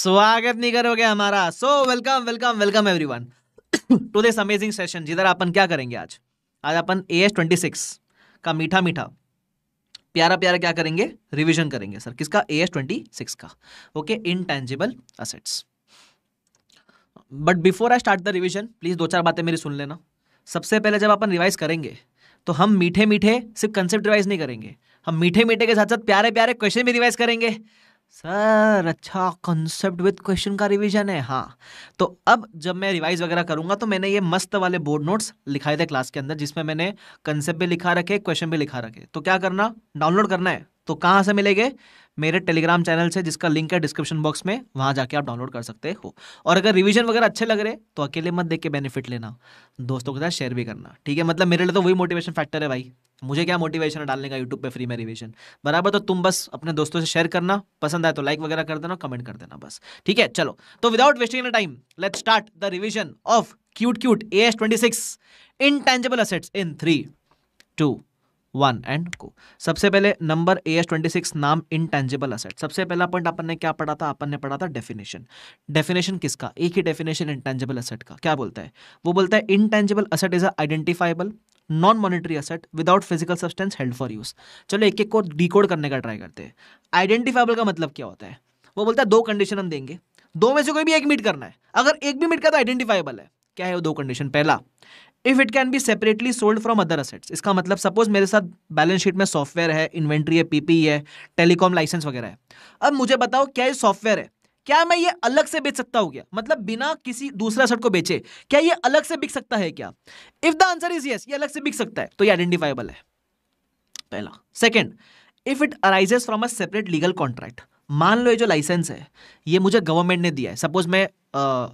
स्वागत नहीं करोगे हमारा so welcome welcome welcome everyone to this amazing session जिधर अपन क्या करेंगे आज आज अपन ए एस ट्वेंटी सिक्स का मीठा मीठा प्यारा प्यारा क्या करेंगे रिविजन करेंगे सर किसका ए एस ट्वेंटी सिक्स का okay intangible assets but before I start the revision please दो चार बातें मेरी सुन लेना सबसे पहले जब अपन रिवाइज करेंगे तो हम मीठे मीठे सिर्फ कंसेप्ट रिवाइज नहीं करेंगे हम मीठे मीठे के साथ साथ प्यारे प्यारे क्वेश्चन भी रिवाइज करेंगे सर अच्छा कॉन्सेप्ट विद क्वेश्चन का रिवीजन है हाँ तो अब जब मैं रिवाइज वगैरह करूंगा तो मैंने ये मस्त वाले बोर्ड नोट्स लिखाए थे क्लास के अंदर जिसमें मैंने कंसेप्ट भी लिखा रखे क्वेश्चन भी लिखा रखे तो क्या करना डाउनलोड करना है तो कहाँ से मिलेंगे मेरे टेलीग्राम चैनल से जिसका लिंक है डिस्क्रिप्शन बॉक्स में वहां जाके आप डाउनलोड कर सकते हो और अगर रिविजन वगैरह अच्छे लग रहे तो अकेले मत देख के बेनिफिट लेना दोस्तों के साथ शेयर भी करना ठीक है मतलब मेरे लिए तो वही मोटिवेशन फैक्टर है भाई मुझे क्या मोटिवेशन है डालने का यूट्यूब पे फ्री में रिविजन बराबर तो तुम बस अपने दोस्तों से शेयर करना पसंद आए तो लाइक वगैरह कर देना कमेंट कर देना बस ठीक है चलो तो without wasting time let start the revision of cute cute A S twenty six intangible assets in three two one and को सबसे पहले number A S twenty six नाम इनटेंजिबल असेट सबसे पहला पॉइंट अपन ने क्या पढ़ा था अपन ने पढ़ा था डेफिनेशन डेफिनेशन किसका एक ही डेफिनेशन इनटेंजिबल असेट का क्या बोलता है वो बोलता है intangible asset is identifiable non monetary asset without physical substance held for use चलो एक एक को डिकोड करने का ट्राई करते हैं आइडेंटिफाइबल का मतलब क्या होता है वो बोलता है दो कंडीशन हम देंगे दो में से कोई भी एक मीट करना है अगर एक भी मीट का तो आइडेंटिफाइबल है क्या है वो दो कंडीशन पहला if it can be separately sold from other assets इसका मतलब सपोज मेरे साथ बैलेंस शीट में सॉफ्टवेयर है इन्वेंट्री है पीपी e है टेलीकॉम लाइसेंस वगैरह है अब मुझे बताओ क्या ये सॉफ्टवेयर है क्या मैं ये अलग से बेच सकता हूँ क्या मतलब बिना किसी दूसरा सेट को बेचे क्या ये अलग से बिक सकता है क्या if the answer is yes ये अलग से बिक सकता है तो ये आइडेंटिफाइबल है पहला second if it arises from a separate legal contract मान लो ये जो लाइसेंस है ये मुझे गवर्नमेंट ने दिया है सपोज मैं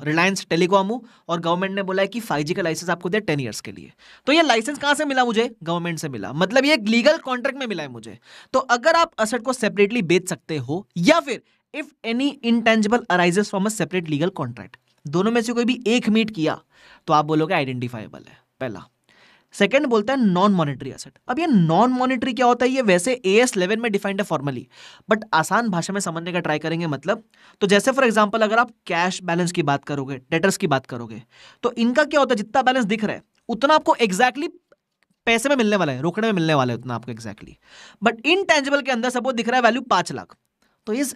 रिलायंस टेलीकॉम हूँ और गवर्नमेंट ने बोला है कि फाइव का लाइसेंस आपको दे टेन ईयर्स के लिए तो ये लाइसेंस कहाँ से मिला मुझे गवर्नमेंट से मिला मतलब ये एक लीगल कॉन्ट्रैक्ट में मिला है मुझे तो अगर आप असट को सेपरेटली बेच सकते हो या फिर if any intangible arises from a separate legal contract दोनों में से कोई भी एक मीट किया तो आप बोलोगे आइडेंटिफाइबल है पहला सेकेंड बोलता है नॉन मॉनिटरी असेट अब ये नॉन मॉनिटरी क्या होता है ये वैसे ए एस इलेवन में डिफाइंड है फॉर्मली बट आसान भाषा में समझने का ट्राई करेंगे मतलब तो जैसे फॉर एग्जाम्पल अगर आप कैश बैलेंस की बात करोगे डेटर्स की बात करोगे तो इनका क्या होता है जितना बैलेंस दिख रहा है उतना आपको एग्जैक्टली exactly पैसे में मिलने वाला है रोकने में मिलने वाला है उतना आपको एग्जैक्टली बट इन टेंजिबल के अंदर सपोज दिख रहा है वैल्यू पांच लाख तो is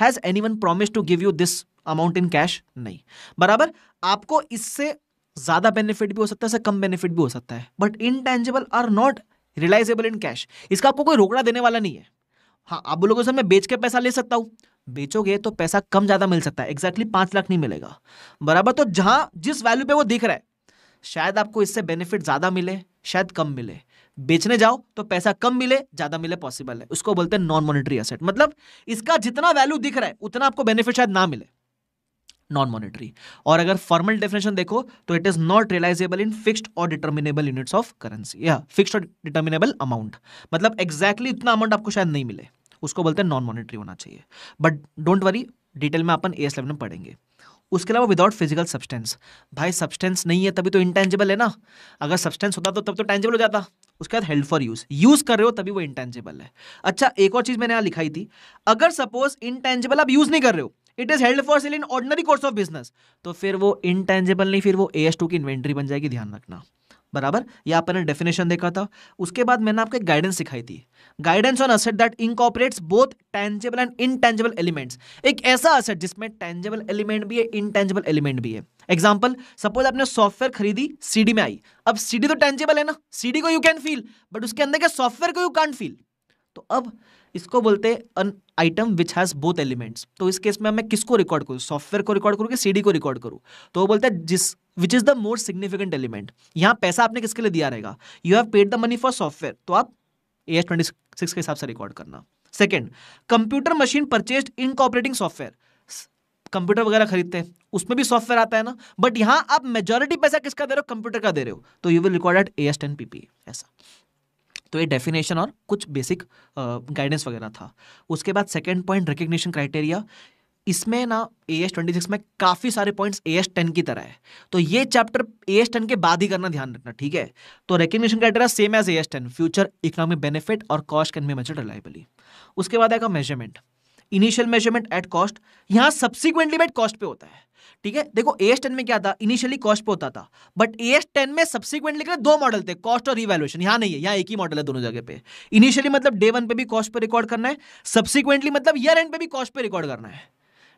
has any one promise to give you this amount in cash नहीं बराबर आपको इससे ज्यादा बेनिफिट भी हो सकता है कम बेनिफिट भी हो सकता है but intangible are not realisable in cash इसका आपको कोई रोकड़ा देने वाला नहीं है हाँ आप बोलोगे सर मैं बेच के पैसा ले सकता हूँ बेचोगे तो पैसा कम ज्यादा मिल सकता है एग्जैक्टली पांच लाख नहीं मिलेगा बराबर तो जहां जिस वैल्यू पे वो दिख रहा है शायद आपको इससे बेनिफिट ज्यादा मिले शायद कम मिले बेचने जाओ तो पैसा कम मिले ज्यादा मिले पॉसिबल है उसको बोलते हैं नॉन मॉनिटरी असेट मतलब इसका जितना वैल्यू दिख रहा है उतना आपको बेनिफिट शायद ना मिले नॉन मॉनिटरी और अगर फॉर्मल डेफिनेशन देखो तो it is not realisable in fixed और डिटर्मिनेबल यूनिट्स ऑफ करेंसी या फिक्स्ड और डिटर्मिनेबल अमाउंट मतलब एक्जैक्टली exactly इतना अमाउंट आपको शायद नहीं मिले उसको बोलते हैं नॉन मॉनिटरी होना चाहिए बट डोंट वरी डिटेल में अपन ए एस में पढ़ेंगे उसके अलावा विदाउट फिजिकल सब्सटेंस भाई सब्सटेंस नहीं है तभी तो इंटेंजिबल है ना अगर सब्सटेंस होता तो तब तो टेंजिबल हो जाता उसके बाद हेल्प फॉर यूज यूज कर रहे हो तभी वो इंटेंजिबल है अच्छा एक और चीज मैंने यहाँ लिखाई थी अगर सपोज इंटेंजिबल आप यूज नहीं कर रहे हो it is held for sale in ordinary course of business तो फिर वो टेंजेबल नहीं फिर वो ए एस टू की इन्वेंट्री बन जाएगी ध्यान रखना बराबर ये आपने डेफिनेशन देखा था उसके बाद मैंने आपको गाइडेंस सिखाई थी guidance on asset that incorporates both tangible and intangible elements एक ऐसा असेट जिसमें टेंजेबल एलिमेंट भी है इनटेंजेबल एलिमेंट भी है एग्जाम्पल सपोज आपने सॉफ्टवेयर खरीदी सीडी में आई अब सीडी तो टेंजेबल है ना सीडी को यू कैन फील बट उसके अंदर के सॉफ्टवेयर को यू कैंट फील तो अब इसको बोलते an item which has both elements तो इस केस में मैं किसको रिकॉर्ड करूँ सॉफ्टवेयर को रिकॉर्ड करूँ कि सीडी को रिकॉर्ड करूँ तो वो बोलते हैं जिस which is the more significant element यहाँ पैसा आपने किसके लिए दिया रहेगा you have paid the money for software तो आप ए एस ट्वेंटी सिक्स के हिसाब से रिकॉर्ड करना second computer machine purchase incorporating software computer वगैरह खरीदते हैं उसमें भी सॉफ्टवेयर आता है ना बट यहाँ आप मेजोरिटी पैसा किसका दे रहे हो कंप्यूटर का दे रहे हो तो you will record at A S ten PP ऐसा तो ये डेफिनेशन और कुछ बेसिक गाइडेंस वगैरह था उसके बाद सेकेंड पॉइंट रिकग्निशन क्राइटेरिया इसमें ना ए एस ट्वेंटी सिक्स में काफ़ी सारे पॉइंट्स ए एस टेन की तरह है तो ये चैप्टर ए एस टेन के बाद ही करना ध्यान रखना ठीक है तो recognition criteria same as A S ten future economic benefit और cost can be measure reliably उसके बाद आएगा measurement initial measurement at cost यहां सब्सिक्वेंटली मेट कॉस्ट पे होता है ठीक है देखो ए एस टेन में क्या था इनिशियली कॉस्ट पे होता था बट एस टेन में सब्सिक्वेंटली के दो मॉडल थे कॉस्ट और रिवेल्यूशन यहाँ नहीं है यहाँ एक ही मॉडल है दोनों जगह पे इनिशियली मतलब डे वन पे भी कॉस्ट पे रिकॉर्ड करना है सब्सिक्वेंटली मतलब ईयर एंड पे भी कॉस्ट पे रिकॉर्ड करना है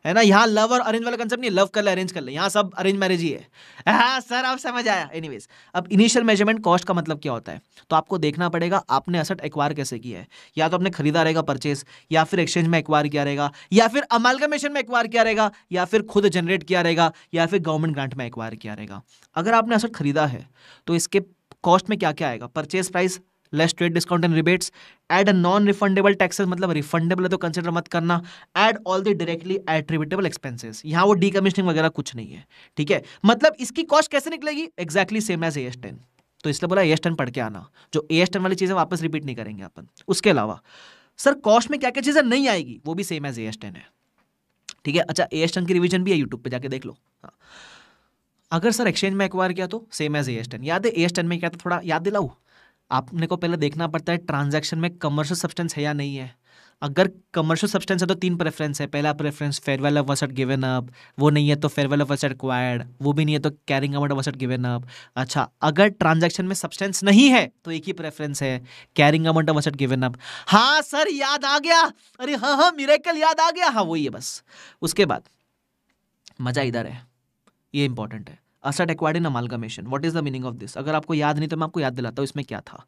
है ना यहाँ लव और अरेंज वाला कंसेप्ट नहीं लव कर ले अरेंज कर ले यहाँ सब अरेंज मैरिज ही है हाँ सर आप समझ आया एनीवेज अब इनिशियल मेजरमेंट कॉस्ट का मतलब क्या होता है तो आपको देखना पड़ेगा आपने असट एक्वायर कैसे किया है या तो आपने खरीदा रहेगा परचेज या फिर एक्सचेंज में एक्वायर किया रहेगा या फिर अमालगमेशन में एक्वायर किया रहेगा या फिर खुद जनरेट किया रहेगा या फिर गवर्नमेंट ग्रांट में एक्वायर किया रहेगा अगर आपने असट खरीदा है तो इसके कॉस्ट में क्या क्या आएगा purchase price less trade discount and rebates add a non refundable taxes मतलब रिफंडेबल है तो कंसिडर मत करना add all the directly attributable expenses यहाँ वो डीकमिशनिंग वगैरह कुछ नहीं है ठीक है मतलब इसकी कॉस्ट कैसे निकलेगी exactly same as A S ten तो इसलिए बोला एस टेन पढ़ के आना जो एस टेन वाली चीज़ें वापस रिपीट नहीं करेंगे अपन उसके अलावा सर कॉस्ट में क्या क्या चीज़ें नहीं आएगी वो भी सेम एज एस टेन है ठीक है अच्छा एस टेन की रिविजन भी है यूट्यूब पर जाके देख लो हाँ अगर सर एक्सचेंज में एक्वायर किया तो सेम एज एस टेन याद है एस टेन में क्या था थोड़ा याद दिलाऊ आपने को पहले देखना पड़ता है ट्रांजैक्शन में कमर्शियल सब्सटेंस है या नहीं है अगर कमर्शियल सब्सटेंस है तो तीन प्रेफरेंस है पहला preference fair value of asset given up वो नहीं है तो फेयरवेल ऑफ वसट क्वायर्ड वो भी नहीं है तो carrying amount of asset given up अच्छा अगर ट्रांजैक्शन में सब्सटेंस नहीं है तो एक ही प्रेफरेंस है carrying amount of asset given up हाँ सर याद आ गया अरे हाँ हाँ मिरेकल याद आ गया हाँ वही है बस उसके बाद मज़ा इधर है ये इंपॉर्टेंट है asset acquired in amalgamation what is the meaning of this अगर आपको याद नहीं तो मैं आपको याद दिलाता हूँ इसमें क्या था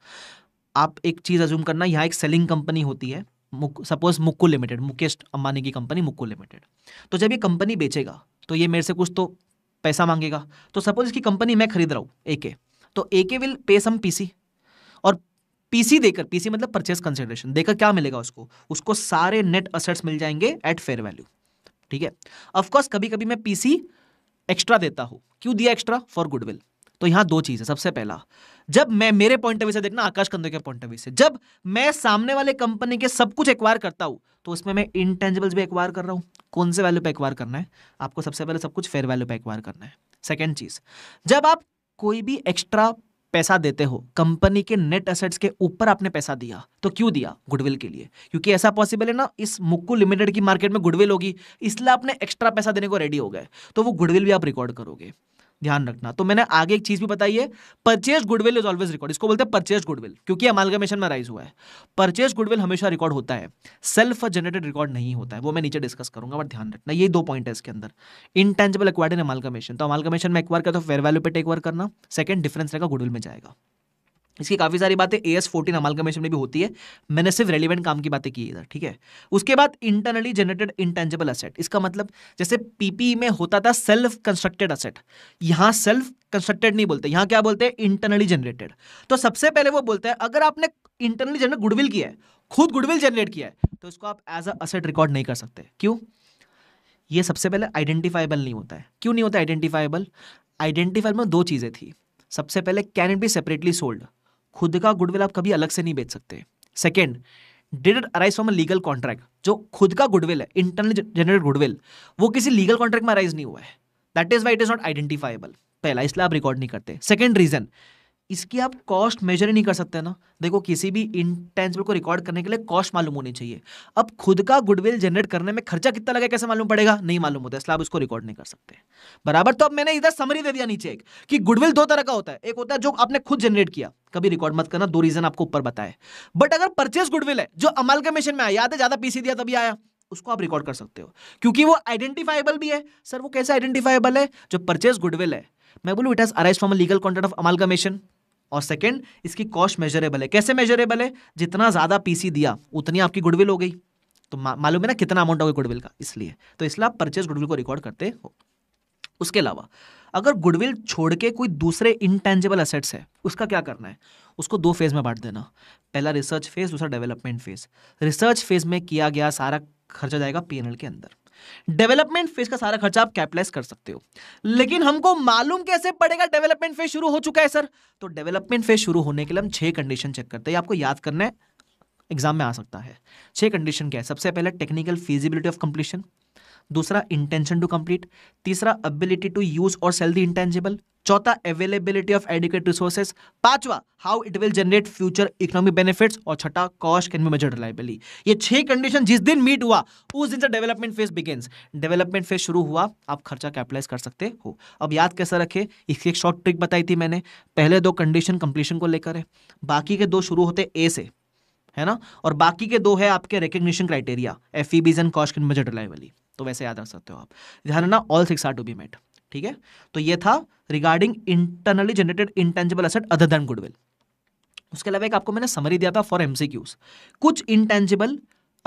आप एक चीज़ अज्यूम करना यहाँ एक सेलिंग कंपनी होती है सपोज मुक्को लिमिटेड मुकेश अंबानी की कंपनी मुक्को लिमिटेड तो जब ये कंपनी बेचेगा तो ये मेरे से कुछ तो पैसा मांगेगा तो सपोज इसकी कंपनी मैं खरीद रहा हूँ ए के तो ए K will pay sum PC और पीसी देकर पीसी मतलब परचेस कंसिडरेशन देकर क्या मिलेगा उसको उसको सारे नेट असेट्स मिल जाएंगे एट फेयर वैल्यू ठीक है ऑफकोर्स कभी कभी मैं पीसी एक्स्ट्रा देता हूं क्यों दिया एक्स्ट्रा फॉर गुडविल तो यहां दो चीज है सबसे पहला जब मैं मेरे पॉइंट ऑफ व्यू से देखना आकाश कंदो के पॉइंट ऑफ व्यू से जब मैं सामने वाले कंपनी के सब कुछ एक्वायर करता हूं तो उसमें मैं इंटेंजिबल्स भी एक्वायर कर रहा हूं कौन से वैल्यू पे एक्वायर करना है आपको सबसे पहले सब कुछ फेयर वैल्यू पे एक्वायर करना है सेकेंड चीज जब आप कोई भी एक्स्ट्रा पैसा देते हो कंपनी के नेट असेट्स के ऊपर आपने पैसा दिया तो क्यों दिया गुडविल के लिए क्योंकि ऐसा पॉसिबल है ना इस मुक्कू लिमिटेड की मार्केट में गुडविल होगी इसलिए आपने एक्स्ट्रा पैसा देने को रेडी हो गए तो वो गुडविल भी आप रिकॉर्ड करोगे ध्यान रखना तो मैंने आगे एक चीज भी बताई है purchase goodwill is always record इसको बोलते हैं परचेज गुडविल क्योंकि अमालगमेशन में राइज हुआ है परचेज गुडविल हमेशा रिकॉर्ड होता है सेल्फ जनरेटेड रिकॉर्ड नहीं होता है वो मैं नीचे डिस्कस करूंगा बट ध्यान रखना ये दो पॉइंट है इसके अंदर इंटेंजिबल एक्वायर्ड इन अमालगमेशन तो अमालगमेशन में एक्वायर करता तो फेयर वैल्यू पे टेक वर्क करना सेकंड डिफरेंस रहेगा गुडविल में जाएगा इसकी काफ़ी सारी बातें ए एस फोर्टीन अमाल कमेशन में भी होती है मैंने सिर्फ रेलिवेंट काम की बातें की इधर ठीक है उसके बाद इंटरनली जनरेटेड इंटेंजिबल असेट इसका मतलब जैसे पीपी में होता था सेल्फ कंस्ट्रक्टेड असेट यहाँ सेल्फ कंस्ट्रक्टेड नहीं बोलते यहाँ क्या बोलते हैं इंटरनली जनरेटेड तो सबसे पहले वो बोलते हैं अगर आपने इंटरनली जनरेट गुडविल किया है खुद गुडविल जनरेट किया है तो इसको आप एज असेट रिकॉर्ड नहीं कर सकते क्यों ये सबसे पहले आइडेंटिफाइबल नहीं होता है क्यों नहीं होता आइडेंटिफाइबल आइडेंटिफाइबल में दो चीज़ें थी सबसे पहले can it be separately sold खुद का गुडविल आप कभी अलग से नहीं बेच सकते second did it arise from a legal contract जो खुद का गुडविल है इंटरनल जनरेट गुडविल वो किसी लीगल कॉन्ट्रैक्ट में अराइज नहीं हुआ है that is why it is not identifiable पहला इसलिए आप रिकॉर्ड नहीं करते सेकेंड रीजन इसकी आप कॉस्ट मेजर ही नहीं कर सकते ना देखो किसी भी इंटेंसिबल को रिकॉर्ड करने के लिए कॉस्ट मालूम होनी चाहिए अब खुद का गुडविल जनरेट करने में खर्चा कितना लगा कैसे मालूम पड़ेगा नहीं मालूम होता इसलिए आप उसको रिकॉर्ड नहीं कर सकते बराबर तो अब मैंने इधर समरी दे दिया नीचे एक कि गुडविल दो तरह का होता है एक होता है जो आपने खुद जनरेट किया कभी रिकॉर्ड मत करना दो रीजन आपको ऊपर बताए बट अगर परचेस गुडविल है जो अमलगमेशन में आया याद है ज्यादा पीसी दिया तभी आया उसको आप रिकॉर्ड कर सकते हो क्योंकि वो आइडेंटिफाइबल भी है सर वो कैसे आइडेंटिफाइबल है जो परचेस गुडविल है मैं बोलूँ it has arise from legal content of amalgamation और सेकंड इसकी कॉस्ट मेजरेबल है कैसे मेजरेबल है जितना ज़्यादा पीसी दिया उतनी आपकी गुडविल हो गई तो मा, मालूम है ना कितना अमाउंट होगा गुडविल का इसलिए तो इसलिए आप परचेज गुडविल को रिकॉर्ड करते हो उसके अलावा अगर गुडविल छोड़ के कोई दूसरे इंटेंजिबल असेट्स है उसका क्या करना है उसको दो फेज में बांट देना पहला रिसर्च फेज दूसरा डेवलपमेंट फेज रिसर्च फेज में किया गया सारा खर्चा जाएगा पीएनएल के अंदर डेवलपमेंट फेज का सारा खर्चा आप कैपिटलाइज कर सकते हो लेकिन हमको मालूम कैसे पड़ेगा डेवलपमेंट फेज शुरू हो चुका है सर तो डेवलपमेंट फेज शुरू होने के लिए हम छह कंडीशन चेक करते हैं आपको याद करना है एग्जाम में आ सकता है छह कंडीशन क्या है सबसे पहले टेक्निकल फिजिबिलिटी ऑफ कंप्लीशन दूसरा इंटेंशन टू कंप्लीट तीसरा एबिलिटी टू यूज और सेल द इंटेंजिबल चौथा अवेलेबिलिटी ऑफ एडिकेट रिसोर्सेज पांचवा how it will generate future economic benefits और छठा cost can be measure reliably ये छह कंडीशन जिस दिन मीट हुआ उस दिन से development phase begins development phase शुरू हुआ आप खर्चा कैपिटलाइज कर सकते हो अब याद कैसे रखे इसकी एक शॉर्ट ट्रिक बताई थी मैंने पहले दो कंडीशन कंप्लीशन को लेकर है बाकी के दो शुरू होते ए से है ना और बाकी के दो है आपके रिकग्निशन क्राइटेरिया एफ ई बीज and cost can measure reliably तो वैसे याद रख सकते हो आप ध्यान रखना all six are to be met ठीक है तो ये था regarding internally generated intangible asset other than goodwill उसके अलावा एक आपको मैंने समरी दिया था फॉर एमसीक्यूज कुछ इंटेंजिबल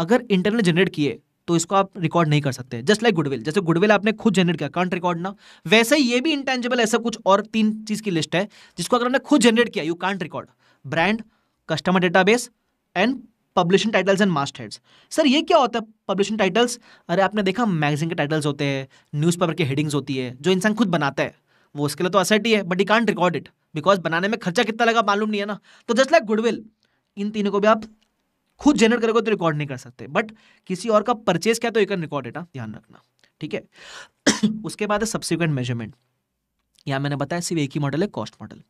अगर इंटरनली जनरेट किए तो इसको आप रिकॉर्ड नहीं कर सकते जस्ट लाइक गुडविल जैसे गुडविल आपने खुद जनरेट किया कांट रिकॉर्ड ना वैसे ये भी इंटेंजिबल ऐसा कुछ और तीन चीज की लिस्ट है जिसको अगर हमने खुद जनरेट किया you can't record brand customer database and publishing titles and mastheads sir ये क्या होता है पब्लिशिंग टाइटल्स अरे आपने देखा मैगजीन के टाइटल्स होते हैं न्यूज़पेपर की हेडिंग्स होती है जो इंसान खुद बनाता है वो उसके लिए तो असेट ही है but you can't record it because बनाने में खर्चा कितना लगा मालूम नहीं है ना तो जस्ट लाइक गुडविल इन तीनों को भी आप खुद जनरेट करोगे तो रिकॉर्ड नहीं कर सकते बट किसी और का परचेज क्या तो यू कैन रिकॉर्ड इट ध्यान रखना ठीक है उसके बाद है सब्सिक्वेंट मेजरमेंट यहाँ मैंने बताया सिर्फ एक ही मॉडल है कॉस्ट मॉडल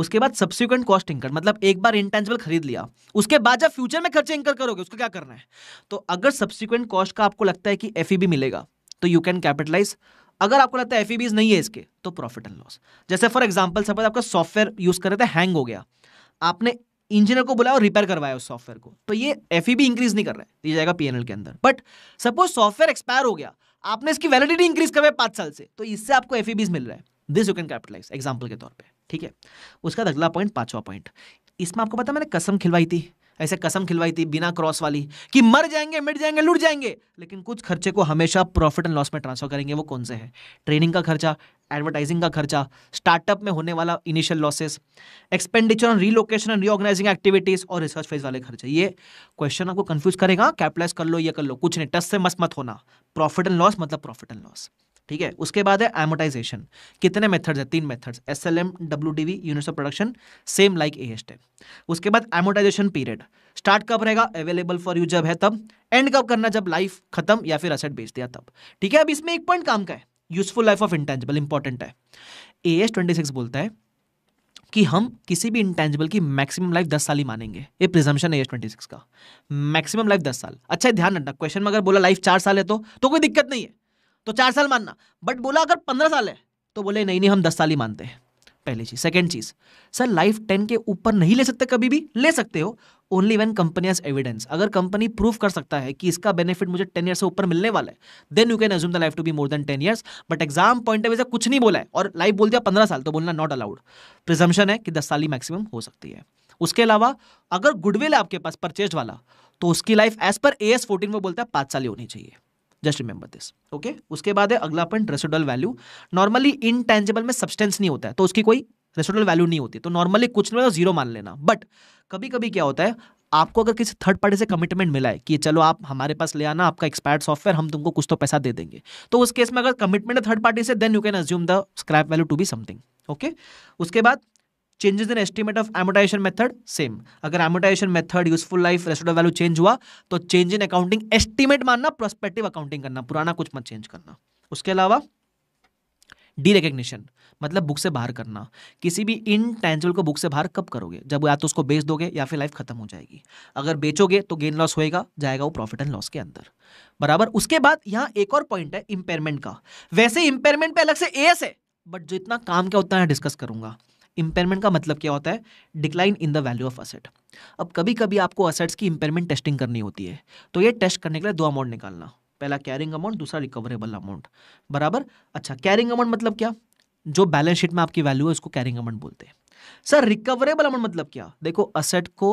उसके बाद सब्सिक्वेंट कॉस्ट इंकर मतलब एक बार इंटेंजिबल खरीद लिया उसके बाद जब फ्यूचर में खर्चे इंकर करोगे उसको क्या करना है तो अगर सब्सिक्वेंट कॉस्ट का आपको लगता है कि एफ e मिलेगा तो यू कैन कैपिटलाइज अगर आपको लगता है एफ e नहीं है इसके तो प्रॉफिट एंड लॉस जैसे फॉर एग्जाम्पल सपोज आपका सॉफ्टवेयर यूज कर रहे थे हैंग हो गया आपने इंजीनियर को बुलाया और रिपेयर करवाया उस सॉफ्टवेयर को तो ये एफ इंक्रीज e नहीं कर रहा है ये जाएगा पीएनएल के अंदर बट सपोज सॉफ्टवेयर एक्सपायर हो गया आपने इसकी वैलिडिटी इंक्रीज करवाई पांच साल से तो इससे आपको एफ मिल रहा है this you can capitalise example के तौर पर ठीक है उसका अगला पॉइंट पांचवा पॉइंट इसमें आपको पता मैंने कसम खिलवाई थी ऐसे कसम खिलवाई थी बिना क्रॉस वाली कि मर जाएंगे मिट जाएंगे लुट जाएंगे लेकिन कुछ खर्चे को हमेशा प्रॉफिट एंड लॉस में ट्रांसफर करेंगे वो कौन से हैं ट्रेनिंग का खर्चा एडवर्टाइजिंग का खर्चा स्टार्टअप में होने वाला initial losses expenditure on relocation and reorganising activities और रिसर्च फेज वाले खर्चे ये क्वेश्चन आपको कंफ्यूज करेगा कैपिटलाइज कर लो ये कर लो कुछ नहीं टस से मस्त मत होना प्रॉफिट एंड लॉस मतलब प्रॉफिट एंड लॉस ठीक है उसके बाद है एमोटाइजेशन कितने मेथड्स है तीन methods S L M W D V units of production same like A S उसके बाद एमोटाइजेशन पीरियड स्टार्ट कब रहेगा अवेलेबल फॉर यू जब है तब एंड कब करना जब लाइफ खत्म या फिर असेट बेच दिया तब ठीक है अब इसमें एक पॉइंट काम का है useful life of intangible important है ए एस ट्वेंटी सिक्स बोलता है कि हम किसी भी इंटेंजिबल की मैक्सिमम लाइफ दस साल ही मानेंगे ये प्रिजम्पन है एज ट्वेंटी सिक्स का मैक्सिमम लाइफ दस साल अच्छा ध्यान रखना क्वेश्चन में अगर बोला लाइफ चार साल है तो, तो कोई दिक्कत नहीं है तो चार साल मानना बट बोला अगर पंद्रह साल है तो बोले नहीं नहीं हम दस साल ही मानते हैं पहली चीज सेकेंड चीज सर लाइफ टेन के ऊपर नहीं ले सकते कभी भी ले सकते हो only when company has evidence अगर कंपनी प्रूव कर सकता है कि इसका बेनिफिट मुझे टेन ईयर से ऊपर मिलने वाला है then you can assume the life to be more than ten years but exam point of view से कुछ नहीं बोला है और लाइफ बोल दिया पंद्रह साल तो बोलना नॉट अलाउड प्रिजम्पन है कि दस साल ही मैक्सिमम हो सकती है उसके अलावा अगर गुडविल है आपके पास परचेज वाला तो उसकी life as per A S fourteen में बोलता है पाँच साल ही होनी चाहिए जस्ट रिमेंबर दिस ओके उसके बाद है अगला point residual value normally intangible में सब्सटेंस नहीं होता है तो उसकी कोई रेसिडुअल वैल्यू नहीं होती तो नॉर्मली कुछ नहीं जीरो मान लेना बट कभी कभी क्या होता है आपको अगर किसी थर्ड पार्टी से कमिटमेंट मिला है कि चलो आप हमारे पास ले आना आपका एक्सपायर्ड सॉफ्टवेयर हम तुमको कुछ तो पैसा दे देंगे तो उस केस में अगर कमिटमेंट है थर्ड पार्टी से then you can assume the scrap value to be something okay उसके बाद changes in estimate of amortisation method same अगर amortisation method useful life residual value change हुआ तो चेंज इन अकाउंटिंग एस्टिमेट मानना prospective accounting करना पुराना कुछ मत चेंज करना उसके अलावा डी रिकग्निशन मतलब बुक से बाहर करना किसी भी इन टेंजिबल को बुक से बाहर कब करोगे जब या तो उसको बेच दोगे या फिर लाइफ खत्म हो जाएगी अगर बेचोगे तो गेन लॉस होएगा जाएगा वो प्रॉफिट एंड लॉस के अंदर बराबर उसके बाद यहाँ एक और पॉइंट है इंपेयरमेंट का वैसे इंपेयरमेंट पे अलग से एस है बट जितना काम का उतना डिस्कस करूंगा इंपेयरमेंट का मतलब क्या होता है decline in the value of asset अब कभी कभी आपको असेट्स की इंपेयरमेंट टेस्टिंग करनी होती है तो ये टेस्ट करने के लिए दो अमाउंट निकालना पहला कैरिंग अमाउंट दूसरा रिकवरेबल अमाउंट बराबर अच्छा कैरिंग अमाउंट मतलब क्या जो बैलेंस शीट में आपकी वैल्यू है उसको कैरिंग अमाउंट बोलते हैं सर रिकवरेबल अमाउंट मतलब क्या देखो असेट को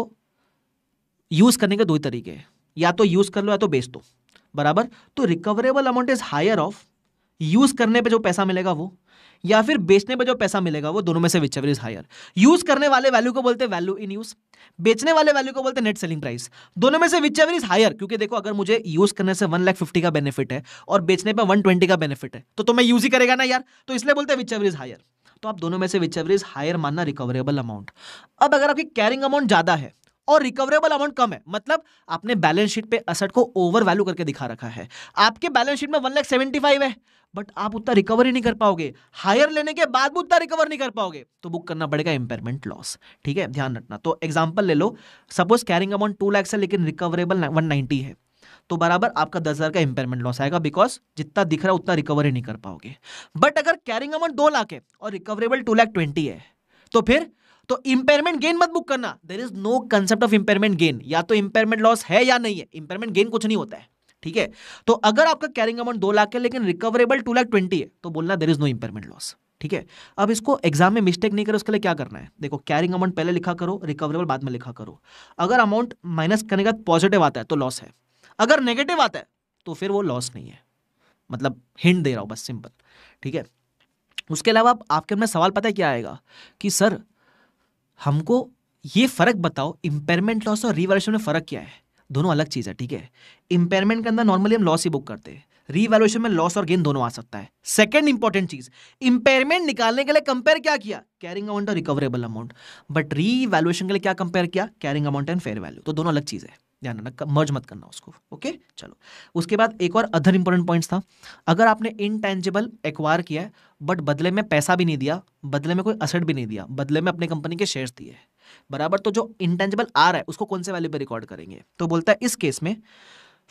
यूज करने के दो तरीके हैं या तो यूज कर लो या तो बेच दो बराबर तो recoverable amount is higher of use करने पे जो पैसा मिलेगा वो या फिर बेचने पर जो पैसा मिलेगा वो दोनों में से whichever is higher use करने वाले वैल्यू को बोलते हैं वैल्यू इन यूज बेचने वाले वैल्यू को बोलते नेट सेलिंग प्राइस दोनों में से विच एवर इज हायर क्योंकि देखो अगर मुझे यूज करने से वन लाख फिफ्टी का बेनिफिट है और बेचने पर वन ट्वेंटी का बेनिफिट है तो, तो मैं यूज ही करेगा ना यार तो इसलिए बोलते हैं विच एवर इज हायर तो आप दोनों में से विच एवर इज हायर मानना रिकवरेबल अमाउंट अब अगर आपकी कैरिंग अमाउंट ज्यादा है और रिकवरेबल अमाउंट कम है मतलब आपने बैलेंस शीट पे असट को ओवर वैल्यू करके दिखा रखा है आपके बैलेंस शीट में वन लाख सेवेंटी फाइव है बट आप उतना रिकवर ही नहीं कर पाओगे हायर लेने के बाद भी उतना रिकवर नहीं कर पाओगे तो बुक करना पड़ेगा इंपेयरमेंट लॉस ठीक है ध्यान रखना तो एग्जाम्पल ले लो suppose carrying amount two lakhs है लेकिन रिकवरेबल वन है तो बराबर आपका दस हज़ार का इंपेयरमेंट लॉस आएगा बिकॉज जितना दिख रहा है उतना रिकवर ही नहीं कर पाओगे बट अगर कैरिंग अमाउंट दो लाख है और रिकवरेबल टू लाख ट्वेंटी है तो फिर तो इंपेयरमेंट गेन मत बुक करना there is no concept of impairment gain या तो इंपेयरमेंट लॉस है या नहीं है इंपेयरमेंट गेन कुछ नहीं होता है ठीक है तो अगर आपका कैरिंग अमाउंट दो लाख है लेकिन रिकवरेबल टू लाख ट्वेंटी है तो बोलना there is no impairment loss ठीक है अब इसको एग्जाम में मिस्टेक नहीं करो उसके लिए क्या करना है देखो कैरिंग अमाउंट पहले लिखा करो रिकवरेबल बाद में लिखा करो अगर अमाउंट माइनस करने का पॉजिटिव आता है तो लॉस है अगर नेगेटिव आता है तो फिर वो लॉस नहीं है मतलब हिंट दे रहा हूं बस सिंपल ठीक है उसके अलावा आपके में सवाल पता है क्या आएगा कि सर हमको ये फर्क बताओ इम्पेयरमेंट लॉस और रिवैल्यूशन में फर्क क्या है दोनों अलग चीज़ है ठीक है इंपेयरमेंट के अंदर नॉर्मली हम लॉस ही बुक करते हैं रीवैल्यूएशन में लॉस और गेन दोनों आ सकता है सेकेंड इंपॉर्टेंट चीज इंपेयरमेंट निकालने के लिए कंपेयर क्या किया कैरिंग अमाउंट और रिकवरेबल अमाउंट बट रीवैल्यूएशन के लिए क्या कंपेयर किया carrying amount and fair value तो दोनों अलग चीज है ध्यान रखना मर्ज मत करना उसको ओके चलो उसके बाद एक और अदर इंपॉर्टेंट पॉइंट था अगर आपने इनटेंजिबल एक्वायर किया है बट बदले में पैसा भी नहीं दिया बदले में कोई असेट भी नहीं दिया बदले में अपने कंपनी के शेयर्स दिए बराबर तो जो इंटेंजिबल आ रहा है उसको कौन से वैल्यू पर रिकॉर्ड करेंगे तो बोलता है इस केस में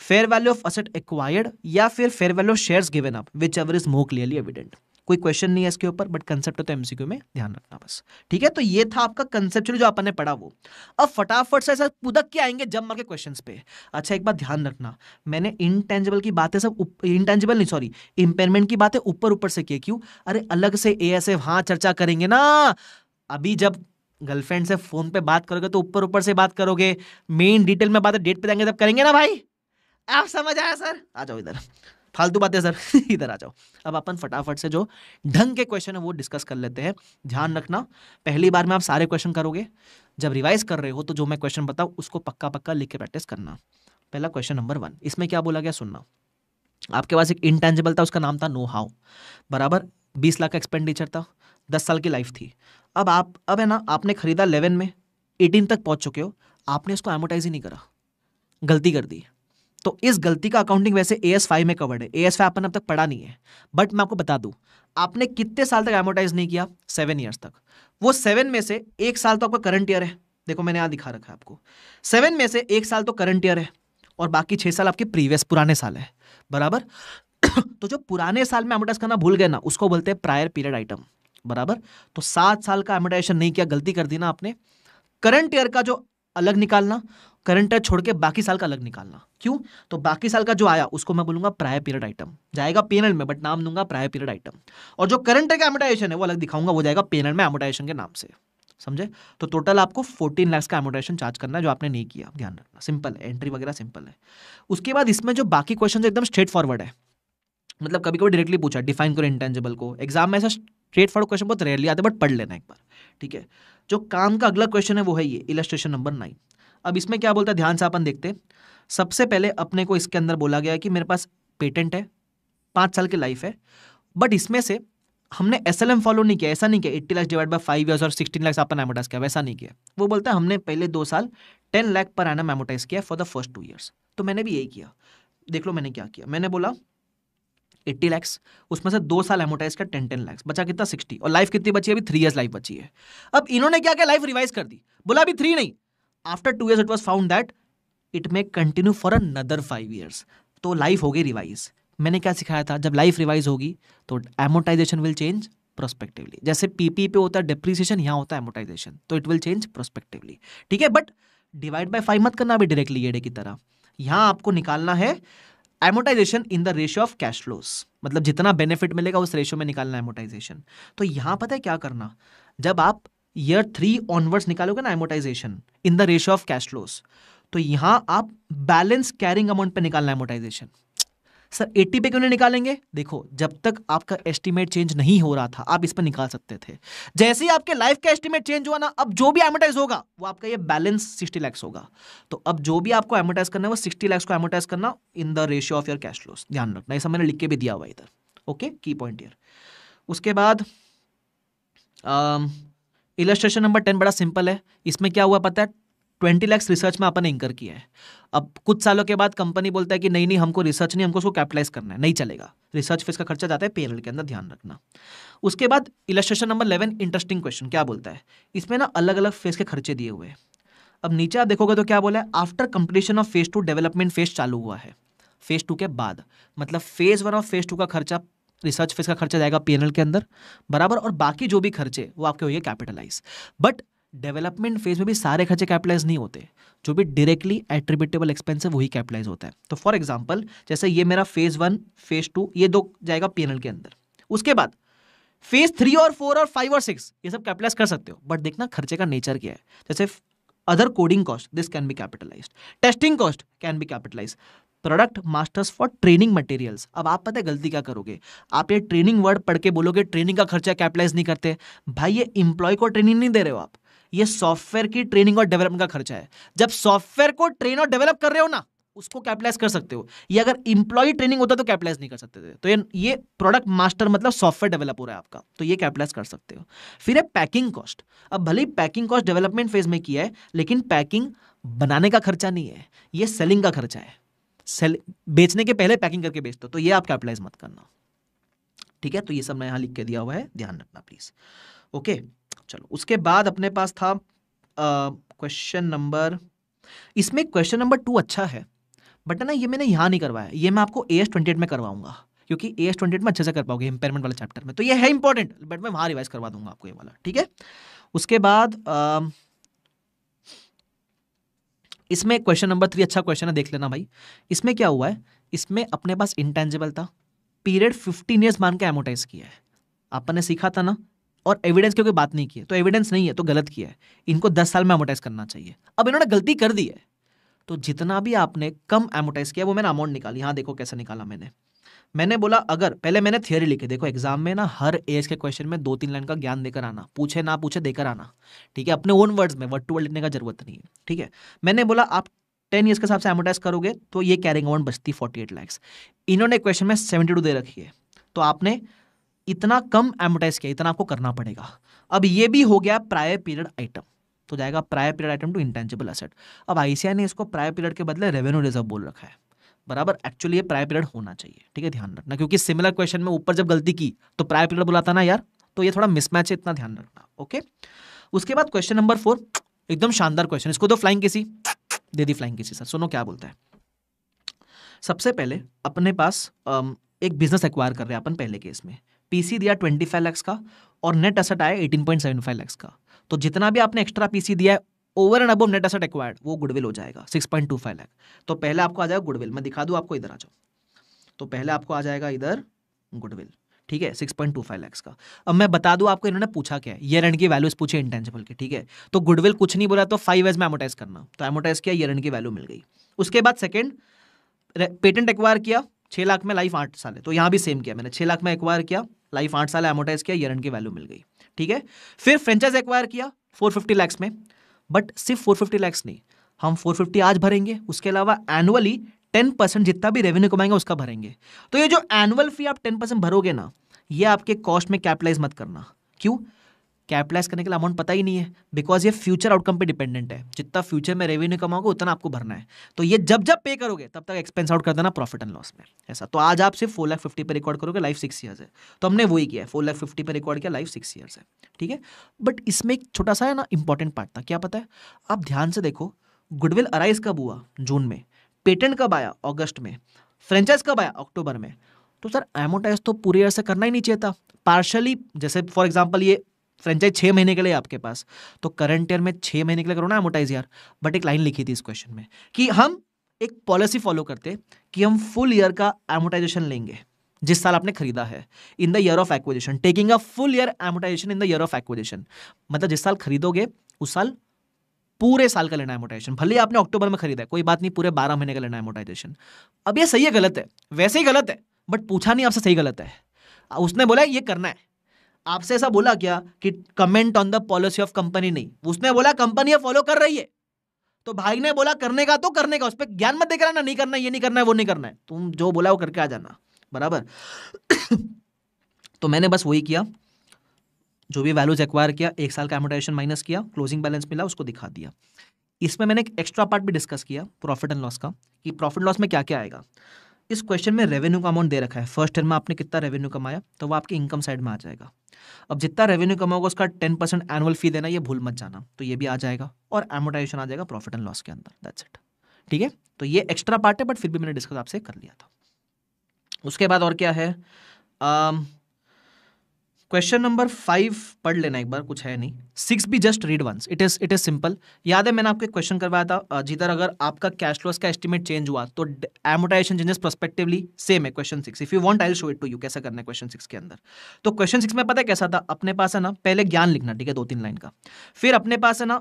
fair value of asset acquired या फिर fair value of shares given up whichever is more clearly evident कोई क्वेश्चन नहीं है इसके ऊपर बट कंसेप्ट तो एमसीक्यू में ध्यान रखना बस ठीक है तो ये था आपका कंसेप्चुअल जो आपने पढ़ा वो अब फटाफट से ऐसा पुदक के आएंगे जब मार के क्वेश्चन पे अच्छा एक बात ध्यान रखना मैंने इनटेंजिबल की बातें सब इनटेंजिबल नहीं सॉरी इंपेयरमेंट की बातें ऊपर ऊपर से किए क्यों अरे अलग से ए एस हाँ चर्चा करेंगे ना अभी जब गर्लफ्रेंड से फोन पे बात करोगे तो ऊपर ऊपर से बात करोगे मेन डिटेल में बात डेट पे जाएंगे तब करेंगे ना भाई आप समझ आया सर आ जाओ इधर फालतू बातें सर इधर आ जाओ अब अपन फटाफट से जो ढंग के क्वेश्चन है वो डिस्कस कर लेते हैं ध्यान हम्म। रखना पहली बार में आप सारे क्वेश्चन करोगे जब रिवाइज कर रहे हो तो जो मैं क्वेश्चन बताऊँ उसको पक्का पक्का लिख के प्रैक्टिस करना पहला क्वेश्चन नंबर वन इसमें क्या बोला गया सुनना आपके पास एक इंटेंजिबल था उसका नाम था नो हाउ बराबर बीस लाख का एक्सपेंडिचर था दस साल की लाइफ थी अब आप अब है ना आपने खरीदा इलेवन में एटीन तक पहुंच चुके हो आपने उसको एमोटाइज ही नहीं करा गलती कर दी तो इस गलती का अकाउंटिंग वैसे ए एस फाइव में कवर्ड है ए एस फाइव अपन अब तक पढ़ा नहीं है बट मैं आपको बता दूं आपने कितने साल तक एमोटाइज नहीं किया सेवन ईयर्स तक वो सेवन में से एक साल तो आपका करंट ईयर है देखो मैंने यहाँ दिखा रखा है आपको सेवन में से एक साल तो करंट ईयर है और बाकी छः साल आपके प्रीवियस पुराने साल है बराबर तो जो पुराने साल में एमोटाइज करना भूल गए ना उसको बोलते हैं प्रायर पीरियड आइटम बराबर तो सात साल का एमोटाइजेशन नहीं किया गलती कर दी ना आपने करंट ईयर का जो अलग निकालना करंट ईयर छोड़ के बाकी साल का अलग निकालना क्यों तो बाकी साल का जो आया उसको मैं बोलूंगा प्राय पीरियड आइटम जाएगा पेनल में बट नाम दूंगा प्राय पीरियड आइटम और जो करंट का एमोटाइजेशन है वो अलग दिखाऊंगा वो जाएगा पेनल में एमोटाइजेशन के नाम से समझे तो टोटल आपको 14 लाख का एमोटाइजेशन चार्ज करना है जो आपने नहीं किया ध्यान रखना सिंपल है एंट्री वगैरह सिंपल है उसके बाद इसमें जो बाकी क्वेश्चन एकदम स्ट्रेट फॉरवर्ड है मतलब कभी कभी डायरेक्टली पूछा डिफाइन करो इंटेंजिबल को एग्जाम में ऐसा स्ट्रेट फॉरवर्ड क्वेश्चन बहुत रेयरली आते बट पढ़ लेना एक बार ठीक है जो काम का अगला क्वेश्चन है वो है ये इलस्ट्रेशन नंबर नाइन अब इसमें क्या बोलता है ध्यान से अपन देखते सबसे पहले अपने को इसके अंदर बोला गया कि मेरे पास पेटेंट है पाँच साल की लाइफ है बट इसमें से हमने एस एल एम फॉलो नहीं किया ऐसा नहीं किया eighty lakh divide by five years और सिक्सटीन लाख अपन एमोटाइज किया वैसा नहीं किया वो बोलता है हमने पहले दो साल टेन लाख पर एन एमोटाइज किया for the first two years तो मैंने भी यही किया देख लो मैंने क्या किया मैंने बोला एट्टी लैक्स उसमें से दो साल एमोटाइज का टेन टेन लैक्स बचा कितना सिक्सटी और लाइफ कितनी बची है अभी थ्री इयर्स लाइफ बची है अब इन्होंने क्या क्या लाइफ रिवाइज कर दी बोला अभी थ्री नहीं after two years it was found that it may continue for another five years तो लाइफ होगी रिवाइज मैंने क्या सिखाया था जब लाइफ रिवाइज होगी तो एमोटाइजेशन विल चेंज प्रोस्पेक्टिवली जैसे पीपी पे होता है डिप्रिसिएशन यहाँ होता है एमोटाइजेशन तो इट विल चेंज प्रोस्पेक्टिवली ठीक है बट डिवाइड बाई फाइव मत करना अभी डायरेक्टली एडे की तरह यहाँ आपको निकालना है amortisation in the ratio of cash flows मतलब जितना बेनिफिट मिलेगा उस रेशियो में निकालना एमोटाइजेशन तो यहाँ पता है क्या करना जब आप ईयर थ्री ऑनवर्ड्स निकालोगे ना amortisation in the ratio of cash flows तो यहां आप बैलेंस कैरिंग अमाउंट पे निकालना है एमोटाइजेशन सर 80 पे क्यों नहीं निकालेंगे देखो जब तक आपका एस्टीमेट चेंज नहीं हो रहा था आप इस पर निकाल सकते थे जैसे ही आपके लाइफ का एस्टीमेट चेंज हुआ ना अब जो भी एमोटाइज होगा वो आपका ये बैलेंस 60 लैक्स होगा तो अब जो भी आपको एमोटाइज करना है वो 60 लैक्स को एमोटाइज करना in the ratio of your cash flows ध्यान रखना ऐसा मैंने लिख के भी दिया हुआ इधर ओके की पॉइंट ईयर उसके बाद um, इलस्ट्रेशन नंबर टेन बड़ा सिंपल है इसमें क्या हुआ पता है ट्वेंटी लैक्स रिसर्च में अपन एंकर किया है अब कुछ सालों के बाद कंपनी बोलता है कि नहीं नहीं हमको रिसर्च नहीं हमको उसको कैपिटलाइज करना है नहीं चलेगा रिसर्च फीस का खर्चा जाता है पेरियड के अंदर ध्यान रखना उसके बाद illustration number eleven interesting question क्या बोलता है इसमें ना अलग अलग फेज के खर्चे दिए हुए अब नीचे आप देखोगे तो क्या बोला है after completion of phase two development phase चालू हुआ है फेज टू के बाद मतलब फेज वन और फेज टू का खर्चा रिसर्च फीस का खर्चा जाएगा पी के अंदर बराबर और बाकी जो भी खर्चे वो आपके होंगे कैपिटलाइज बट डेवलपमेंट फेज में भी सारे खर्चे कैपिटलाइज नहीं होते जो भी डायरेक्टली एट्रीब्यूटेबल एक्सपेंस है वही कैपिटलाइज होता है तो फॉर एग्जाम्पल जैसे ये मेरा फेज वन फेज टू ये दो जाएगा पी के अंदर उसके बाद फेज थ्री और फोर और फाइव और सिक्स ये सब कैपिटलाइज कर सकते हो बट देखना खर्चे का नेचर क्या है जैसे other coding cost this can be capitalise testing cost can be capitalise product masters for training materials अब आप पता है गलती क्या करोगे आप ये ट्रेनिंग वर्ड पढ़ के बोलोगे ट्रेनिंग का खर्चा कैपिटलाइज नहीं करते भाई ये इंप्लॉय को ट्रेनिंग नहीं दे रहे हो आप ये सॉफ्टवेयर की ट्रेनिंग और डेवलपमेंट का खर्चा है जब सॉफ्टवेयर को ट्रेन और डेवलप कर रहे हो ना उसको कैपिटलाइज कर सकते हो ये अगर इंप्लॉई ट्रेनिंग होता तो कैपिटलाइज नहीं कर सकते थे तो ये ये प्रोडक्ट मास्टर मतलब सॉफ्टवेयर डेवलप हो रहा है आपका तो ये कैपिटलाइज कर सकते हो फिर है पैकिंग कॉस्ट अब भले ही पैकिंग कॉस्ट डेवलपमेंट फेज में किया है लेकिन पैकिंग बनाने का खर्चा नहीं है ये सेलिंग का खर्चा है सेल बेचने के पहले पैकिंग करके बेचते हो तो ये आप कैपिटलाइज मत करना ठीक है तो ये सब मैं यहाँ लिख के दिया हुआ है ध्यान रखना प्लीज ओके चलो उसके बाद अपने पास था क्वेश्चन नंबर इसमें क्वेश्चन नंबर टू अच्छा है बट ना ये मैंने यहाँ नहीं करवाया ये मैं आपको ए एस ट्वेंटी में करवाऊंगा क्योंकि ए एस ट्वेंटी में अच्छे से कर पाओगे इंपेयरमेंट वाले चैप्टर में तो ये है इंपॉर्टेंट बट मैं वहाँ रिवाइज करवा दूंगा आपको ये वाला ठीक है उसके बाद आ, इसमें क्वेश्चन नंबर थ्री अच्छा क्वेश्चन है देख लेना भाई इसमें क्या हुआ है इसमें अपने पास इंटेंजिबल था पीरियड फिफ्टीन ईयर्स मान के एमोटाइज किया है आपने ने सीखा था ना और एविडेंस की कोई बात नहीं की है तो एविडेंस नहीं है तो गलत किया है इनको दस साल में एमोटाइज करना चाहिए अब इन्होंने गलती कर दी है तो जितना भी आपने कम एमोटाइज किया वो मैंने अमाउंट निकाली हाँ देखो कैसे निकाला मैंने मैंने बोला अगर पहले मैंने थियोरी लिखी देखो एग्जाम में ना हर एज के क्वेश्चन में दो तीन लाइन का ज्ञान देकर आना पूछे ना पूछे देकर आना ठीक है अपने ओन वर्ड्स में वर्ड टू वर्ड लिखने का जरूरत नहीं है ठीक है मैंने बोला आप टेन ईयर्स के हिसाब से एमोटाइज करोगे तो ये कैरिंग अमाउंट बचती फोर्टी एट लैक्स इन्होंने क्वेश्चन में सेवेंटी टू दे रखी है तो आपने इतना कम एमोटाइज किया इतना आपको करना पड़ेगा अब ये भी हो गया प्रायर पीरियड आइटम तो जाएगा prior period item to intangible asset अब आईसीआई ने इसको प्रायर पीरियड के बदले रेवेन्यू रिजर्व बोल रखा है बराबर एक्चुअली ये प्रायर पीरियड होना चाहिए ठीक है ध्यान रखना क्योंकि सिमिलर क्वेश्चन में ऊपर जब गलती की तो प्रायर पीरियड बुलाता ना यार तो ये थोड़ा मिसमैच है इतना ध्यान रखना ओके उसके बाद क्वेश्चन नंबर फोर एकदम शानदार क्वेश्चन इसको दो फ्लाइंग किसी दे दी फ्लाइंग किसी सर सुनो क्या बोलता है सबसे पहले अपने पास एक बिजनेस एक्वायर कर रहे हैं अपन पहले केस में पीसी दिया ट्वेंटी फाइव लैक्स का और नेट असट आया eighteen point seven five lakhs का तो जितना भी आपने एक्स्ट्रा पीसी दिया है over and above net asset acquired वो गुडविल हो जाएगा six point two five lakhs तो पहले आपको आ जाएगा गुडविल मैं दिखा दूँ आपको इधर आ जाओ तो पहले आपको आ जाएगा इधर गुडविल ठीक है six point two five lakhs का अब मैं बता दूँ आपको इन्होंने पूछा क्या है ईयर एंड की वैल्यूज पूछे इंटेंजिबल की ठीक है तो गुडविल कुछ नहीं बोला तो फाइव एज में एमोटाइज करना तो एमोटाइज किया ईयर एंड की वैल्यू मिल गई उसके बाद सेकेंड पेटेंट एक्वायर किया छः लाख में लाइफ आठ साल है तो यहाँ भी सेम किया मैंने छः लाख में एक्वायर किया लाइफ आठ साल एमोटाइज किया ईयर एंड की वैल्यू मिल गई ठीक है फिर फ्रेंचाइज एक्वायर किया फोर फिफ्टी लैक्स में बट सिर्फ फोर फिफ्टी लैक्स नहीं हम फोर फिफ्टी आज भरेंगे उसके अलावा एनुअली टेन परसेंट जितना भी रेवेन्यू कमाएंगे उसका भरेंगे तो ये जो एनुअल फी आप टेन परसेंट भरोगे ना ये आपके कॉस्ट में कैपिटलाइज मत करना क्यों कैपिटलाइज करने के लिए अमाउंट पता ही नहीं है बिकॉज ये फ्यूचर आउटकम पे डिपेंडेंट है जितना फ्यूचर में रेवेन्यू कमाओगे उतना आपको भरना है तो ये जब जब पे करोगे तब तक एक्सपेंस आउट कर देना प्रॉफिट एंड लॉस में ऐसा तो आज आप सिर्फ फोर लाख फिफ्टी पर रिकॉर्ड करोगे लाइफ सिक्स ईयर्स है तो हमने वही किया है फोर लाख फिफ्टी पर रिकॉर्ड किया लाइफ सिक्स ईयर्स है ठीक है बट इसमें एक छोटा सा है ना इंपॉर्टेंट पार्ट था क्या पता है आप ध्यान से देखो गुडविल अराइज कब हुआ जून में पेटेंट कब आया ऑगस्ट में फ्रेंचाइज कब आया अक्टूबर में तो सर एमोटाइज तो पूरे ईयर से करना ही नहीं चाहिए था पार्शली जैसे फॉर एग्जाम्पल ये फ्रेंचाइज छः महीने के लिए आपके पास तो करंट ईयर में छः महीने के लिए करो ना अमोटाइज यार बट एक लाइन लिखी थी इस क्वेश्चन में कि हम एक पॉलिसी फॉलो करते कि हम फुल ईयर का एमोटाइजेशन लेंगे जिस साल आपने खरीदा है in the year of acquisition taking a full year amortisation in the year of acquisition मतलब जिस साल खरीदोगे उस साल पूरे साल का लेना एमोटाइजेशन भले भले आपने अक्टूबर में खरीदा है कोई बात नहीं पूरे बारह महीने का लेना एमोटाइजेशन अब ये सही है गलत है वैसे ही गलत है बट पूछा नहीं आपसे सही गलत है उसने बोला ये करना है आपसे ऐसा बोला क्या कि comment on the policy of company नहीं उसने बोला कंपनी फॉलो कर रही है तो भाई ने बोला करने का तो करने का उस पर ज्ञान मत देकर ना नहीं करना ये नहीं करना है वो नहीं करना है तुम जो बोला वो करके आ जाना बराबर तो मैंने बस वही किया जो भी वैल्यूज एक्वायर किया एक साल का एमोटाइजेशन माइनस किया क्लोजिंग बैलेंस मिला उसको दिखा दिया इसमें मैंने एक एक्स्ट्रा पार्ट भी डिस्कस किया प्रॉफिट एंड लॉस का कि प्रॉफिट लॉस में क्या क्या आएगा इस क्वेश्चन में रेवेन्यू का अमाउंट दे रखा है फर्स्ट ईयर में आपने कितना रेवेन्यू कमाया तो वो आपकी इनकम साइड में आ जाएगा अब जितना रेवेन्यू कमाओगे उसका टेन परसेंट एनुअल फी देना ये भूल मत जाना तो ये भी आ जाएगा और एमोटाइजेशन आ जाएगा प्रॉफिट एंड लॉस के अंदर दैट्स इट ठीक है तो ये एक्स्ट्रा पार्ट है बट फिर भी मैंने डिस्कस आपसे कर लिया था उसके बाद और क्या है क्वेश्चन नंबर फाइव पढ़ लेना एक बार कुछ है नहीं सिक्स भी just read once it is it is simple याद है मैंने आपके क्वेश्चन करवाया था जिधर अगर आपका कैश लॉस का एस्टिमेट चेंज हुआ तो एमोटाइजेशन चेंजेस प्रोस्पेक्टिवली सेम है question six if you want I show it to you कैसा करना है क्वेश्चन सिक्स के अंदर तो क्वेश्चन सिक्स में पता है कैसा था अपने पास है ना पहले ज्ञान लिखना ठीक है दो तीन लाइन का फिर अपने पास है ना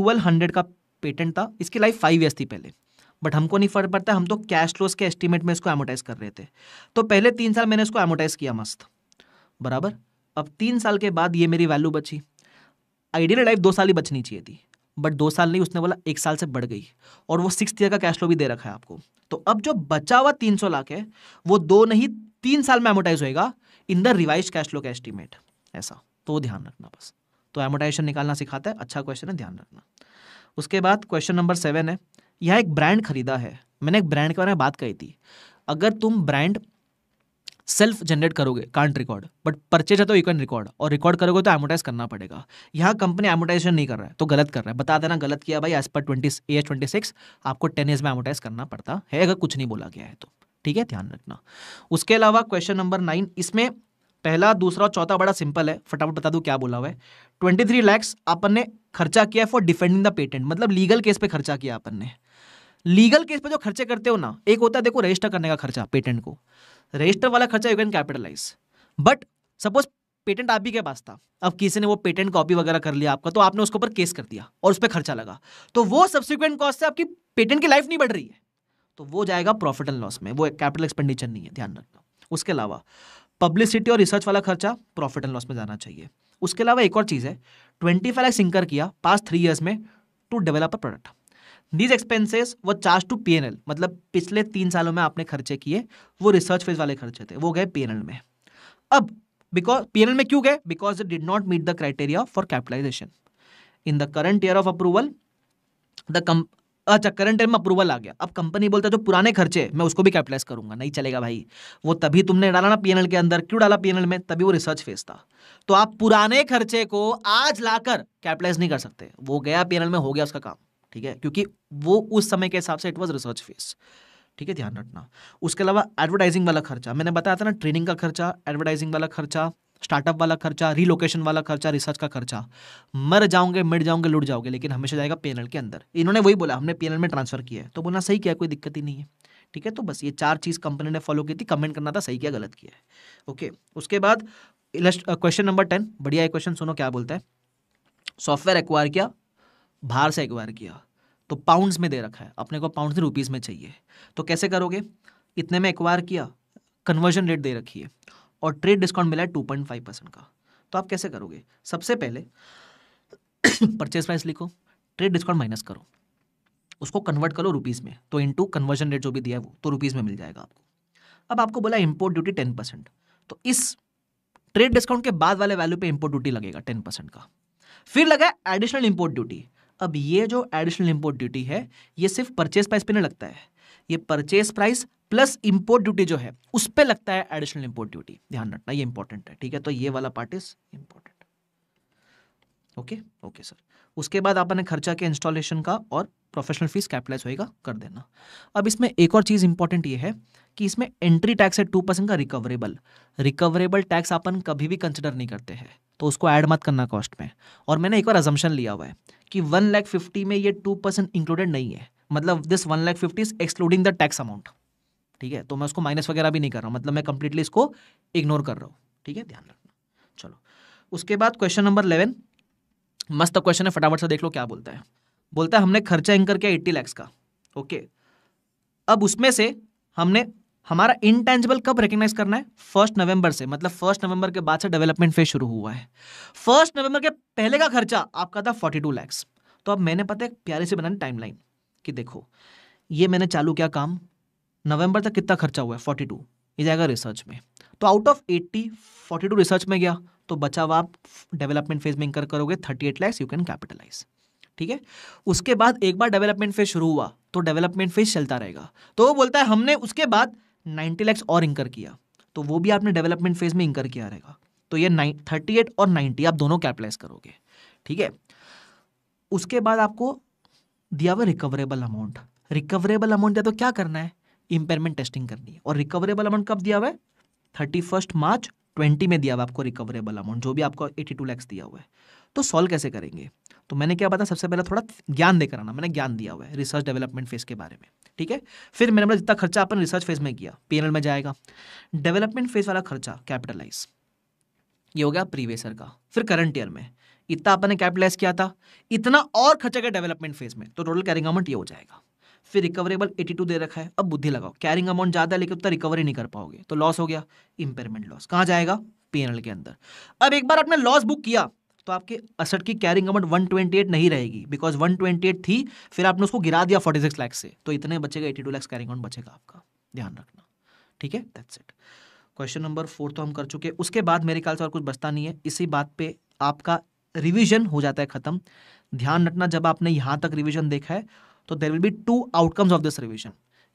ट्वेल्व का पेटेंट था इसकी लाइफ फाइव ईयर्स थी पहले बट हमको नहीं फर्क पड़ता हम तो कैश लॉस के एस्टिमेट में इसको एमोटाइज कर रहे थे तो पहले तीन साल मैंने इसको एमोटाइज किया मस्त बराबर अब तीन साल के बाद ये मेरी वैल्यू बची आइडियल लाइफ दो साल ही बचनी चाहिए थी बट दो साल नहीं उसने बोला एक साल से बढ़ गई और वो सिक्स ईयर का कैश फ्लो भी दे रखा है आपको तो अब जो बचा हुआ तीन सौ लाख है वो दो नहीं तीन साल में एमोटाइज होएगा in the revise cash flow का एस्टिमेट ऐसा तो ध्यान रखना बस तो एमोटाइजेशन निकालना सिखाता है अच्छा क्वेश्चन है ध्यान रखना उसके बाद क्वेश्चन नंबर सेवन है यह एक ब्रांड खरीदा है मैंने एक ब्रांड के बारे में बात कही थी अगर तुम ब्रांड सेल्फ जनरेट करोगे कांट रिकॉर्ड बट परचेज है तो यू कैन रिकॉर्ड और रिकॉर्ड करोगे तो एमोटाइज करना पड़ेगा यहाँ कंपनी एमोटाइजेशन नहीं कर रहा है तो गलत कर रहा है बता देना गलत किया भाई as per twenty A H twenty six आपको टेन एज में एमोटाइज करना पड़ता है अगर कुछ नहीं बोला गया है तो ठीक है ध्यान रखना उसके अलावा क्वेश्चन नंबर नाइन इसमें पहला दूसरा और चौथा बड़ा सिंपल है फटाफट बता दूँ क्या बोला हुआ है ट्वेंटी थ्री लैक्स अपन ने खर्चा किया फॉर डिफेंडिंग द पेटेंट मतलब लीगल केस पे खर्चा किया अपन ने लीगल केस पे जो खर्चे करते हो ना एक होता है देखो रजिस्टर करने का खर्चा पेटेंट को रजिस्टर वाला खर्चा you can capitalise but suppose patent आप ही के पास था अब किसी ने वो पेटेंट कॉपी वगैरह कर लिया आपका तो आपने उसके ऊपर केस कर दिया और उस पर खर्चा लगा तो वो सब्सिक्वेंट कॉस्ट से आपकी पेटेंट की लाइफ नहीं बढ़ रही है तो वो जाएगा प्रॉफिट एंड लॉस में वो कैपिटल एक्सपेंडिचर नहीं है ध्यान रखना उसके अलावा पब्लिसिटी और रिसर्च वाला खर्चा प्रॉफिट एंड लॉस में जाना चाहिए उसके अलावा एक और चीज़ है ट्वेंटी फाइव लैक्स इंकर किया पास थ्री ईयर्स में to develop a product these expenses वो चार्ज टू पी मतलब पिछले तीन सालों में आपने खर्चे किए वो रिसर्च फेज वाले खर्चे थे वो गए पी में अब बिकॉज पी में क्यों गए because it did not meet the criteria for capitalisation in the current year of approval द कम अच्छा करंट ईयर में अप्रूवल आ गया अब कंपनी बोलता है जो पुराने खर्चे मैं उसको भी कैपिटलाइज करूंगा नहीं चलेगा भाई वो तभी तुमने डाला ना पीएनएल के अंदर क्यों डाला पीएनएल में तभी वो रिसर्च फेज था तो आप पुराने खर्चे को आज लाकर कैपिटलाइज नहीं कर सकते वो गया पीएनएल में हो गया उसका काम ठीक है क्योंकि वो उस समय के हिसाब से इट वॉज रिसर्च फेस ठीक है ध्यान रखना उसके अलावा एडवर्टाइजिंग वाला खर्चा मैंने बताया था ना ट्रेनिंग का खर्चा एडवर्टाइजिंग वाला खर्चा स्टार्टअप वाला खर्चा रिलोकेशन वाला खर्चा रिसर्च का खर्चा मर जाओगे मिट जाओगे लुट जाओगे लेकिन हमेशा जाएगा पीएनएल के अंदर इन्होंने वही बोला हमने पीएनएल में ट्रांसफर किया है तो बोलना सही किया कोई दिक्कत ही नहीं है ठीक है तो बस ये चार चीज़ कंपनी ने फॉलो की थी कमेंट करना था सही किया गलत किया है ओके उसके बाद क्वेश्चन नंबर टेन बढ़िया क्वेश्चन सुनो क्या बोलता है सॉफ्टवेयर एक्वायर किया बाहर से एक्वायर किया तो पाउंड्स में दे रखा है अपने को पाउंड्स रुपीज़ में चाहिए तो कैसे करोगे इतने में एक्वायर किया कन्वर्जन रेट दे रखी है और ट्रेड डिस्काउंट मिला है टू पॉइंट फाइव परसेंट का तो आप कैसे करोगे सबसे पहले परचेज प्राइस लिखो ट्रेड डिस्काउंट माइनस करो उसको कन्वर्ट करो रुपीज़ में तो इंटू कन्वर्जन रेट जो भी दिया है वो तो रुपीज़ में मिल जाएगा आपको अब आपको बोला इम्पोर्ट ड्यूटी टेन परसेंट तो इस ट्रेड डिस्काउंट के बाद वाले वैल्यू पे इम्पोर्ट ड्यूटी लगेगा टेन परसेंट का फिर लगा एडिशनल इम्पोर्ट ड्यूटी अब ये जो एडिशनल इम्पोर्ट ड्यूटी है ये सिर्फ परचेज प्राइस पे नहीं लगता है ये purchase price plus import duty जो है उस पर लगता है एडिशनल इम्पोर्ट ड्यूटी ध्यान रखना ये इंपॉर्टेंट है ठीक है तो ये वाला part is important okay okay sir उसके बाद आपने खर्चा के इंस्टॉलेशन का और प्रोफेशनल फीस कैपिटलाइज होएगा कर देना अब इसमें एक और चीज़ इंपॉर्टेंट ये है कि इसमें एंट्री टैक्स है टू परसेंट का रिकवरेबल रिकवरेबल टैक्स अपन कभी भी कंसिडर नहीं करते हैं तो उसको ऐड मत करना कॉस्ट में और मैंने एक बार अजम्पन लिया हुआ है कि वन लैख फिफ्टी में ये टू परसेंट इंक्लूडेड नहीं है मतलब this one lakh fifty is excluding the tax amount ठीक है तो मैं उसको माइनस वगैरह भी नहीं कर रहा हूँ मतलब मैं कंप्लीटली इसको इग्नोर कर रहा हूँ ठीक है ध्यान रखना चलो उसके बाद क्वेश्चन नंबर इलेवन मस्त क्वेश्चन है फटाफट से देख लो क्या बोलता है बोलता है हमने खर्चा इंकर किया एट्टी लैक्स का ओके अब उसमें से हमने हमारा इनटेंजिबल कब रिकग्नाइज करना है फर्स्ट नवंबर से मतलब फर्स्ट नवंबर के बाद से डेवलपमेंट फेज शुरू हुआ है फर्स्ट नवंबर के पहले का खर्चा आपका था फोर्टी टू लैक्स तो अब मैंने पता है प्यारे से टाइम टाइमलाइन कि देखो ये मैंने चालू किया काम नवंबर तक कितना खर्चा हुआ है फोर्टी टू ये जाएगा रिसर्च में तो out of eighty forty two research में गया तो बचा हुआ आप डेवलपमेंट फेज में इंकर करोगे thirty eight lakhs you can capitalise ठीक है उसके बाद एक बार डेवलपमेंट फेज शुरू हुआ तो डेवलपमेंट फेज चलता रहेगा तो वो बोलता है हमने उसके बाद नाइन्टी लैक्स और इंकर किया तो वो भी आपने डेवलपमेंट फेज में इंकर किया रहेगा तो ये थर्टी एट और नाइन्टी आप दोनों कैपिटलाइज करोगे ठीक है उसके बाद आपको दिया हुआ रिकवरेबल अमाउंट रिकवरेबल अमाउंट दिया तो क्या करना है इंपेयरमेंट टेस्टिंग करनी है और रिकवरेबल अमाउंट कब दिया हुआ है थर्टी फर्स्ट मार्च ट्वेंटी में दिया हुआ आपको रिकवरेबल अमाउंट जो भी आपको एटी टू लैक्स दिया हुआ है तो सॉल्व कैसे करेंगे तो मैंने क्या बताया सबसे पहले थोड़ा ज्ञान देकर आना मैंने ज्ञान दिया हुआ है रिसर्च डेवलपमेंट फेज के बारे में ठीक है फिर मैंने बोला जितना खर्चा अपन रिसर्च फेज में किया पी में जाएगा डेवलपमेंट फेज वाला खर्चा कैपिटलाइज ये हो गया प्रीवियस का फिर करंट ईयर में इतना अपन ने कैपिटलाइज किया था इतना और खर्चा गया डेवलपमेंट फेज में तो टोटल कैरिंग अमाउंट ये हो जाएगा फिर रिकवरेबल 82 दे रखा है अब बुद्धि लगाओ कैरिंग अमाउंट ज़्यादा है लेकिन उतना तो रिकवरी नहीं कर पाओगे तो लॉस हो गया इंपेयरमेंट लॉस कहाँ जाएगा पेनल के अंदर अब एक बार आपने लॉस बुक किया तो आपके असट की कैरिंग अमाउंट 128 नहीं रहेगी बिकॉज 128 थी फिर आपने उसको गिरा दिया 46 लैक्स से तो इतने बचेगा 82 लैक्स कैरिंग अमाउंट बचेगा आपका ध्यान रखना ठीक है that's it question number four तो हम कर चुके उसके बाद मेरे ख्याल से और कुछ बचता नहीं है इसी बात पे आपका रिविजन हो जाता है ख़त्म ध्यान रखना जब आपने यहाँ तक रिविजन देखा है तो there will be two outcomes of this revision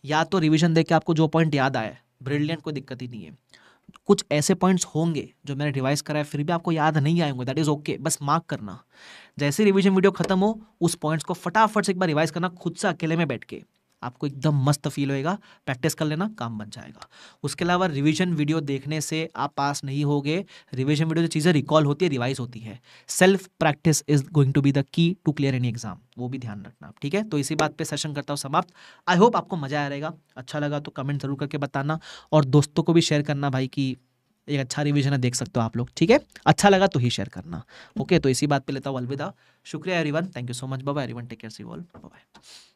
या तो रिविजन देके आपको जो पॉइंट याद आया ब्रिलियंट कोई दिक्कत ही नहीं है कुछ ऐसे पॉइंट्स होंगे जो मैंने रिवाइज करा है फिर भी आपको याद नहीं आएंगे दैट इज़ ओके बस मार्क करना जैसे रिवीजन वीडियो खत्म हो उस पॉइंट्स को फटाफट से एक बार रिवाइज करना खुद से अकेले में बैठ के आपको एकदम मस्त फील होएगा प्रैक्टिस कर लेना काम बन जाएगा उसके अलावा रिविजन वीडियो देखने से आप पास नहीं होगे रिविजन वीडियो जो चीज़ें रिकॉल होती है रिवाइज होती है self practice is going to be the key to clear any exam वो भी ध्यान रखना ठीक है तो इसी बात पे सेशन करता हूँ समाप्त आई होप आपको मजा आ रहेगा अच्छा लगा तो कमेंट जरूर करके बताना और दोस्तों को भी शेयर करना भाई कि एक अच्छा रिविजन है देख सकते हो आप लोग ठीक है अच्छा लगा तो ही शेयर करना ओके तो इसी बात पर लेता हूँ अलविदा शुक्रिया everyone thank you so much बाबा everyone take care see all bye